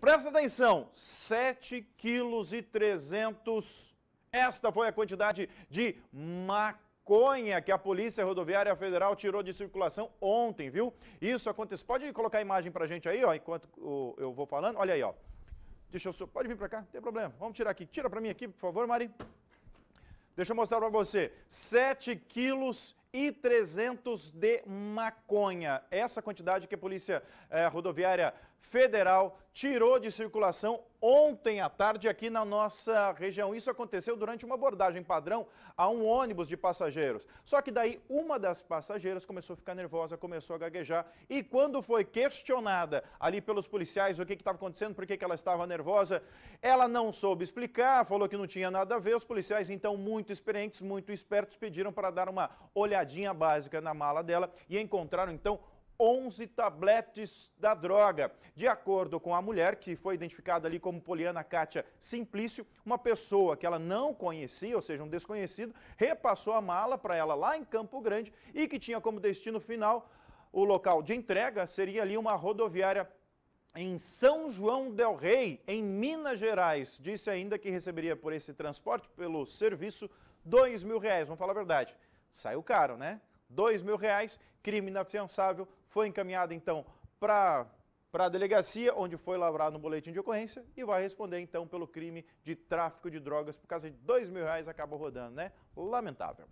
Presta atenção, 7,3 quilos e esta foi a quantidade de maconha que a Polícia Rodoviária Federal tirou de circulação ontem, viu? Isso acontece, pode colocar a imagem pra gente aí, ó, enquanto eu vou falando, olha aí, ó. Deixa eu, pode vir pra cá, não tem problema, vamos tirar aqui, tira pra mim aqui, por favor, Mari. Deixa eu mostrar pra você, 7,3 quilos e 300 de maconha. Essa quantidade que a Polícia eh, Rodoviária Federal tirou de circulação ontem à tarde aqui na nossa região. Isso aconteceu durante uma abordagem padrão a um ônibus de passageiros. Só que daí uma das passageiras começou a ficar nervosa, começou a gaguejar e quando foi questionada ali pelos policiais o que estava acontecendo, por que, que ela estava nervosa, ela não soube explicar, falou que não tinha nada a ver. Os policiais então muito experientes, muito espertos pediram para dar uma olhada olhadinha básica na mala dela e encontraram então 11 tabletes da droga. De acordo com a mulher, que foi identificada ali como Poliana Cátia Simplício, uma pessoa que ela não conhecia, ou seja, um desconhecido, repassou a mala para ela lá em Campo Grande e que tinha como destino final o local de entrega seria ali uma rodoviária em São João del Rei, em Minas Gerais. Disse ainda que receberia por esse transporte, pelo serviço, dois mil reais. Vamos falar a verdade saiu caro, né? Dois mil reais, crime inafiançável, foi encaminhado então para para a delegacia, onde foi lavrado um boletim de ocorrência e vai responder então pelo crime de tráfico de drogas por causa de dois mil reais acabou rodando, né? Lamentável.